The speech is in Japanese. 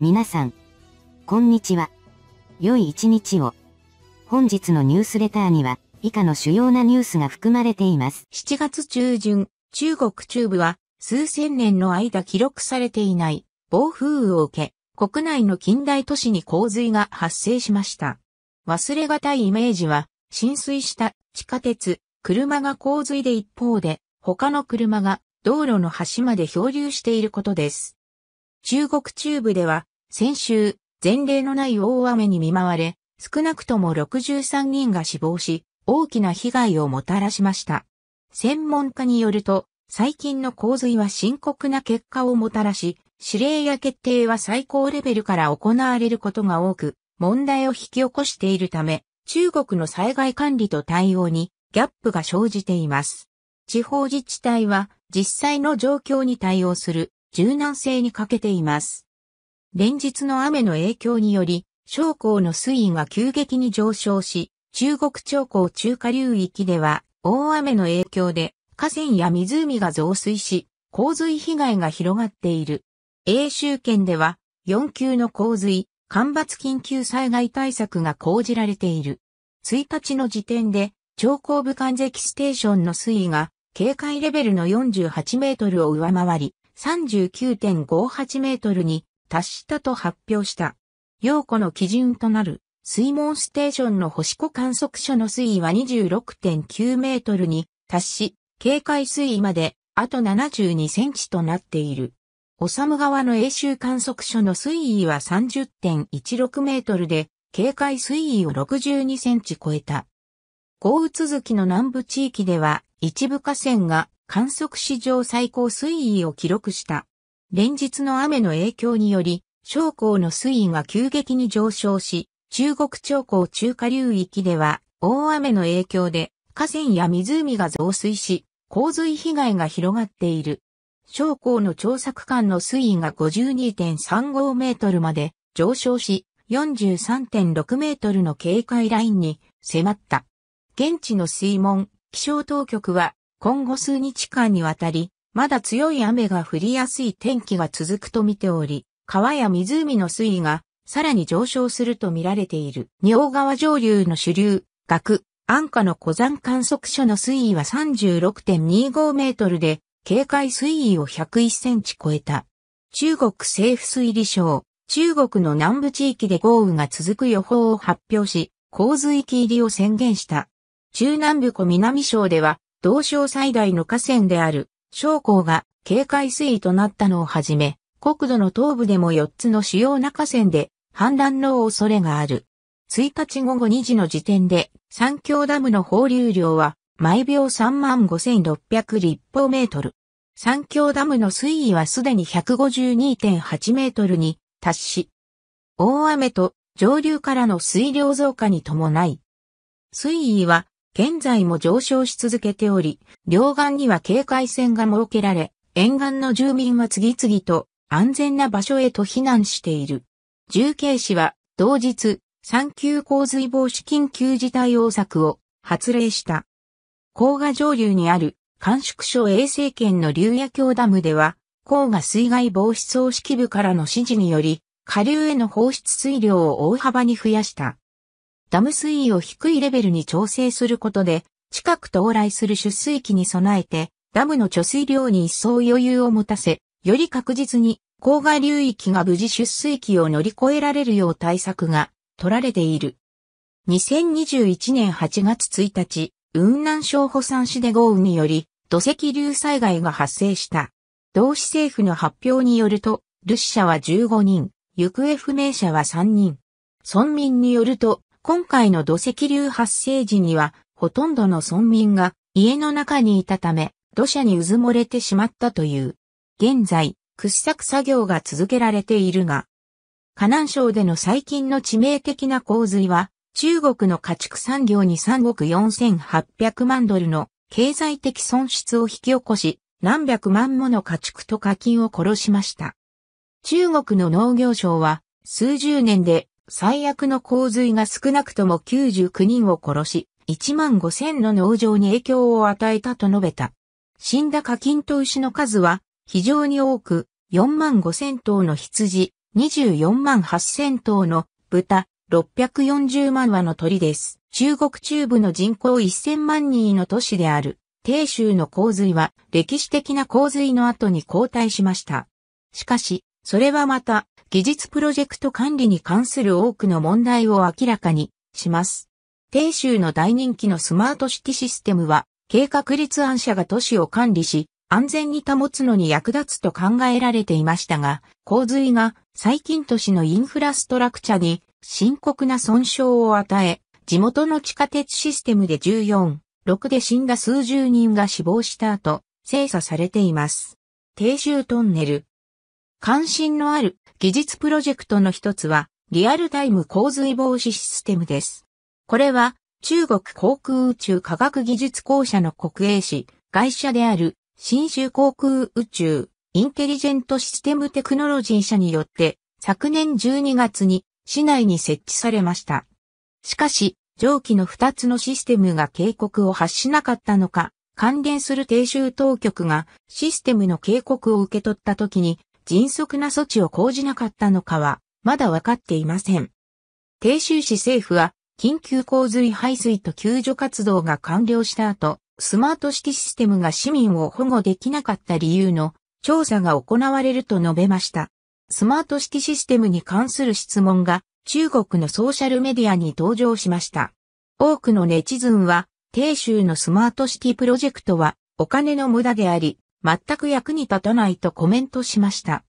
皆さん、こんにちは。良い一日を。本日のニュースレターには、以下の主要なニュースが含まれています。7月中旬、中国中部は、数千年の間記録されていない、暴風雨を受け、国内の近代都市に洪水が発生しました。忘れがたいイメージは、浸水した地下鉄、車が洪水で一方で、他の車が道路の端まで漂流していることです。中国中部では先週、前例のない大雨に見舞われ、少なくとも63人が死亡し、大きな被害をもたらしました。専門家によると、最近の洪水は深刻な結果をもたらし、指令や決定は最高レベルから行われることが多く、問題を引き起こしているため、中国の災害管理と対応にギャップが生じています。地方自治体は実際の状況に対応する柔軟性に欠けています。連日の雨の影響により、商工の水位が急激に上昇し、中国長江中華流域では、大雨の影響で、河川や湖が増水し、洪水被害が広がっている。英州県では、4級の洪水、干ばつ緊急災害対策が講じられている。1日の時点で、長江部間積。ステーションの水位が、警戒レベルの48メートルを上回り、39.58メートルに達したと発表した。陽子の基準となる水門ステーションの星子観測所の水位は26.9メートルに達し、警戒水位まであと72センチとなっている。オサム川の永州観測所の水位は30.16メートルで、警戒水位を62センチ超えた。豪雨続きの南部地域では一部河川が観測史上最高水位を記録した。連日の雨の影響により、商工の水位が急激に上昇し、中国長江中華流域では、大雨の影響で、河川や湖が増水し、洪水被害が広がっている。商工の調査区間の水位が52.35メートルまで上昇し、43.6メートルの警戒ラインに迫った。現地の水門、気象当局は今後数日間にわたりまだ強い雨が降りやすい天気が続くと見ており、川や湖の水位がさらに上昇すると見られている。仁王川上流の主流、岳、安価の湖山観測所の水位は36.25メートルで、警戒水位を101センチ超えた。中国政府水利省、中国の南部地域で豪雨が続く予報を発表し、洪水域入りを宣言した。中南部湖南省では、同省最大の河川である将校が警戒水位となったのをはじめ、国土の東部でも4つの主要な河川で氾濫の恐れがある。1日午後2時の時点で、三峡ダムの放流量は毎秒35,600立方メートル。三峡ダムの水位はすでに152.8メートルに達し、大雨と上流からの水量増加に伴い、水位は現在も上昇し続けており、両岸には警戒線が設けられ、沿岸の住民は次々と安全な場所へと避難している。重慶市は同日、産級洪水防止緊急事態応策を発令した。黄河上流にある甘粛省衛生圏の竜野峡ダムでは、黄河水害防止組織部からの指示により、下流への放出水量を大幅に増やした。ダム水位を低いレベルに調整することで、近く到来する出水期に備えて、ダムの貯水量に一層余裕を持たせ、より確実に郊外流域が無事出水期を乗り越えられるよう対策が取られている。2021年8月1日、雲南省保山市で豪雨により土石流災害が発生した。同市政府の発表によると、ル守者は15人、行方不明者は3人。村民によると、今回の土石流発生時には、ほとんどの村民が家の中にいたため、土砂にうずもれてしまったという。現在、掘削作業が続けられているが、河南省での最近の致命的な洪水は、中国の家畜産業に3億4800万ドルの経済的損失を引き起こし、何百万もの家畜と課金を殺しました。中国の農業省は、数十年で最悪の洪水が少なくとも99人を殺し、1万5000の農場に影響を与えたと述べた。死んだ課金と牛の数は非常に多く、4万5000頭の羊、24万8000頭の豚、640万羽の鳥です。中国中部の人口1000万人の都市である、鄭州の洪水は歴史的な洪水の後に後退しました。しかし、それはまた、技術プロジェクト管理に関する多くの問題を明らかにします。低州の大人気のスマートシティシステムは、計画立案者が都市を管理し、安全に保つのに役立つと考えられていましたが、洪水が最近都市のインフラストラクチャに深刻な損傷を与え、地元の地下鉄システムで14、6で死んだ数十人が死亡した後、精査されています。低州トンネル、関心のある技術プロジェクトの一つは、リアルタイム洪水防止システムです。これは、中国航空宇宙科学技術公社の国営紙、会社である、新州航空宇宙インテリジェントシステムテクノロジー社によって、昨年12月に市内に設置されました。しかし、上記の2つのシステムが警告を発しなかったのか、関連する定州当局がシステムの警告を受け取った時に迅速な措置を講じなかったのかは、まだわかっていません。鄭州市政府は、緊急洪水排水と救助活動が完了した後、スマートシティシステムが市民を保護できなかった理由の調査が行われると述べました。スマートシティシステムに関する質問が中国のソーシャルメディアに登場しました。多くのネチズンは、鄭州のスマートシティプロジェクトはお金の無駄であり、全く役に立たないとコメントしました。